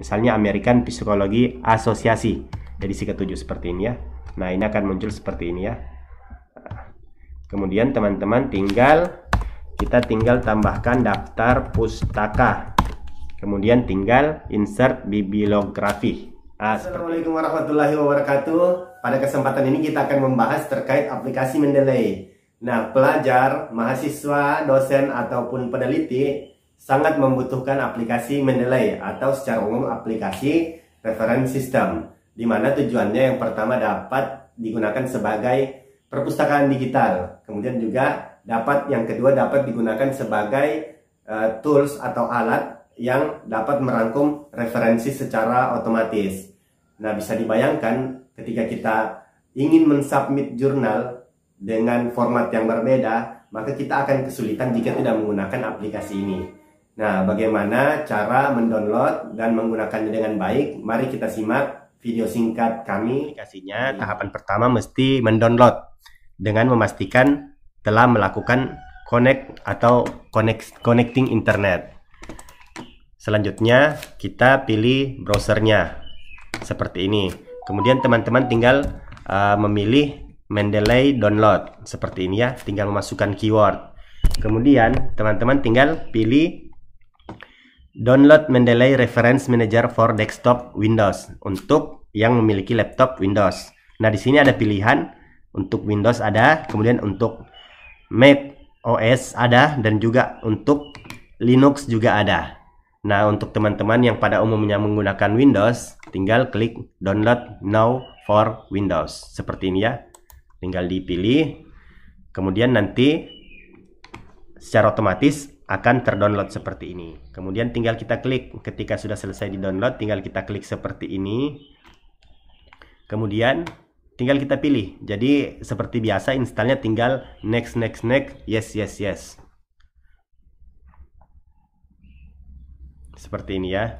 Misalnya American Psychology Asosiasi, jadi si ketujuh seperti ini ya. Nah, ini akan muncul seperti ini ya. Kemudian teman-teman tinggal kita tinggal tambahkan daftar pustaka. Kemudian tinggal insert bibliografi. Ah, Assalamualaikum warahmatullahi wabarakatuh. Pada kesempatan ini kita akan membahas terkait aplikasi Mendeley. Nah, pelajar, mahasiswa, dosen ataupun peneliti sangat membutuhkan aplikasi Mendeley atau secara umum aplikasi referensi sistem di mana tujuannya yang pertama dapat digunakan sebagai perpustakaan digital kemudian juga dapat yang kedua dapat digunakan sebagai uh, tools atau alat yang dapat merangkum referensi secara otomatis nah bisa dibayangkan ketika kita ingin mensubmit jurnal dengan format yang berbeda, maka kita akan kesulitan jika tidak menggunakan aplikasi ini. Nah, bagaimana cara mendownload dan menggunakannya dengan baik? Mari kita simak video singkat kami. Aplikasinya tahapan pertama mesti mendownload dengan memastikan telah melakukan connect atau connect, connecting internet. Selanjutnya, kita pilih browsernya seperti ini. Kemudian teman-teman tinggal uh, memilih Mendeley download seperti ini ya, tinggal memasukkan keyword. Kemudian teman-teman tinggal pilih Download Mendeley Reference Manager for Desktop Windows untuk yang memiliki laptop Windows. Nah, di sini ada pilihan untuk Windows ada, kemudian untuk Mac OS ada dan juga untuk Linux juga ada. Nah, untuk teman-teman yang pada umumnya menggunakan Windows, tinggal klik download now for Windows. Seperti ini ya. Tinggal dipilih. Kemudian nanti secara otomatis akan terdownload seperti ini. Kemudian tinggal kita klik ketika sudah selesai di-download, tinggal kita klik seperti ini. Kemudian tinggal kita pilih. Jadi seperti biasa installnya tinggal next next next yes yes yes. Seperti ini ya.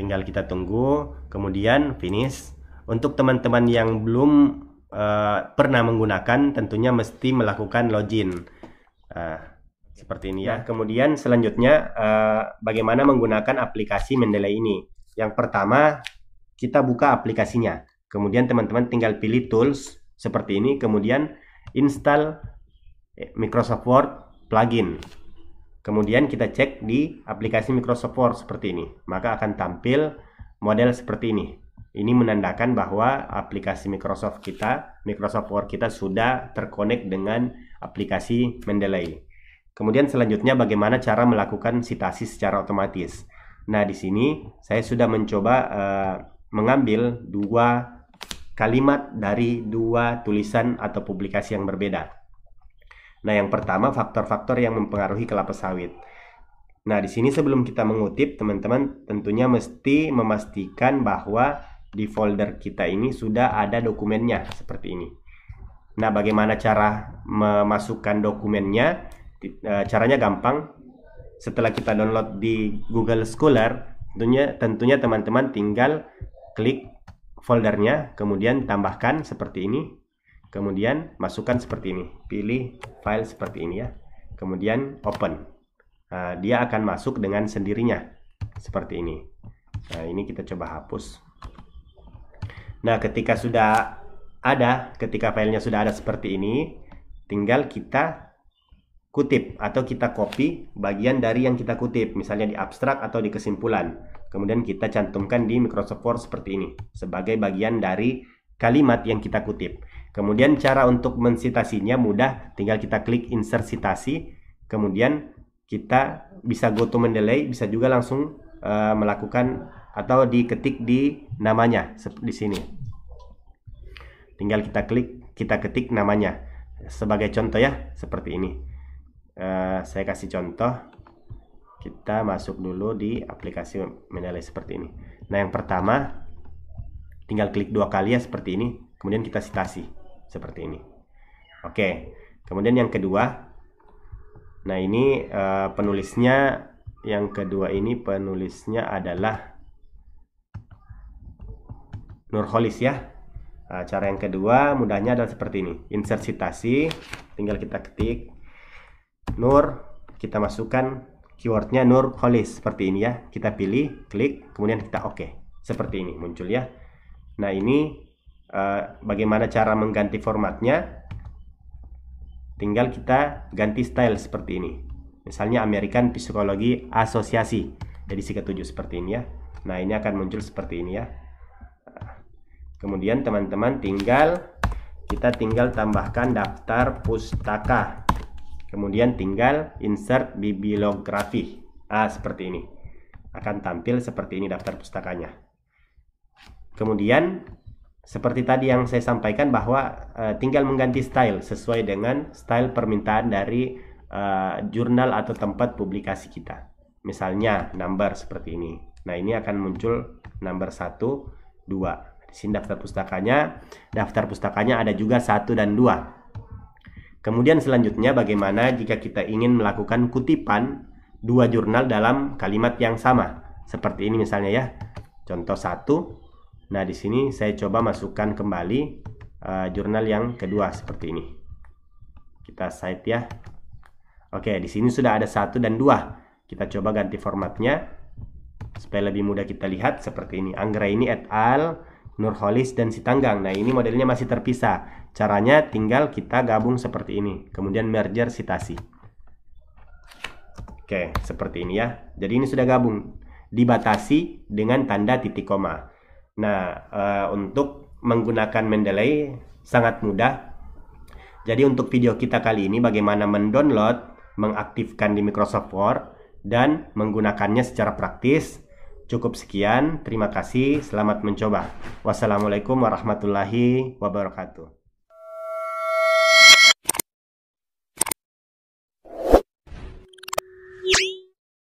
Tinggal kita tunggu, kemudian finish. Untuk teman-teman yang belum uh, pernah menggunakan tentunya mesti melakukan login. Uh, seperti ini ya. Nah, kemudian selanjutnya uh, bagaimana menggunakan aplikasi Mendeley ini. Yang pertama kita buka aplikasinya. Kemudian teman-teman tinggal pilih tools seperti ini. Kemudian install Microsoft Word plugin. Kemudian kita cek di aplikasi Microsoft Word seperti ini. Maka akan tampil model seperti ini. Ini menandakan bahwa aplikasi Microsoft kita, Microsoft Word kita sudah terkonek dengan aplikasi Mendeley. Kemudian selanjutnya bagaimana cara melakukan sitasi secara otomatis. Nah, di sini saya sudah mencoba uh, mengambil dua kalimat dari dua tulisan atau publikasi yang berbeda. Nah, yang pertama faktor-faktor yang mempengaruhi kelapa sawit. Nah, di sini sebelum kita mengutip, teman-teman tentunya mesti memastikan bahwa di folder kita ini sudah ada dokumennya seperti ini. Nah, bagaimana cara memasukkan dokumennya? Eh, caranya gampang setelah kita download di Google Scholar tentunya tentunya teman-teman tinggal klik foldernya kemudian tambahkan seperti ini kemudian masukkan seperti ini pilih file seperti ini ya kemudian open nah, dia akan masuk dengan sendirinya seperti ini nah ini kita coba hapus nah ketika sudah ada ketika filenya sudah ada seperti ini tinggal kita kutip atau kita copy bagian dari yang kita kutip, misalnya di abstrak atau di kesimpulan. Kemudian kita cantumkan di Microsoft Word seperti ini sebagai bagian dari kalimat yang kita kutip. Kemudian cara untuk mensitasinya mudah, tinggal kita klik insert citasi, kemudian kita bisa go to Mendeley, bisa juga langsung uh, melakukan atau diketik di namanya di sini. Tinggal kita klik, kita ketik namanya. Sebagai contoh ya, seperti ini. Eh, saya kasih contoh kita masuk dulu di aplikasi menilai seperti ini nah yang pertama tinggal klik dua kali ya seperti ini kemudian kita citasi seperti ini oke kemudian yang kedua nah ini uh, penulisnya yang kedua ini penulisnya adalah Nurholis ya cara yang kedua mudahnya adalah seperti ini insert citasi tinggal kita ketik Nur kita masukkan keywordnya Nur Kholis seperti ini ya kita pilih klik kemudian kita oke okay. seperti ini muncul ya nah ini uh, bagaimana cara mengganti formatnya tinggal kita ganti style seperti ini misalnya American Psikologi Asosiasi jadi si ketujuh seperti ini ya nah ini akan muncul seperti ini ya kemudian teman-teman tinggal kita tinggal tambahkan daftar pustaka Kemudian tinggal insert bibliografi. Ah, seperti ini. Akan tampil seperti ini daftar pustakanya. Kemudian seperti tadi yang saya sampaikan bahwa eh, tinggal mengganti style sesuai dengan style permintaan dari eh, jurnal atau tempat publikasi kita. Misalnya number seperti ini. Nah, ini akan muncul number 1, 2. Di sini daftar pustakanya. Daftar pustakanya ada juga 1 dan 2. Kemudian selanjutnya bagaimana jika kita ingin melakukan kutipan dua jurnal dalam kalimat yang sama. Seperti ini misalnya ya. Contoh satu. Nah, di sini saya coba masukkan kembali uh, jurnal yang kedua seperti ini. Kita cite ya. Oke, di sini sudah ada satu dan dua. Kita coba ganti formatnya supaya lebih mudah kita lihat seperti ini. Anggra ini et al Nurholis dan Sitanggang. Nah, ini modelnya masih terpisah. Caranya tinggal kita gabung seperti ini, kemudian merger sitasi. Oke, seperti ini ya. Jadi ini sudah gabung, dibatasi dengan tanda titik koma. Nah, e, untuk menggunakan Mendeley sangat mudah. Jadi untuk video kita kali ini bagaimana mendownload, mengaktifkan di Microsoft Word dan menggunakannya secara praktis cukup sekian. Terima kasih. Selamat mencoba. Wassalamualaikum warahmatullahi wabarakatuh.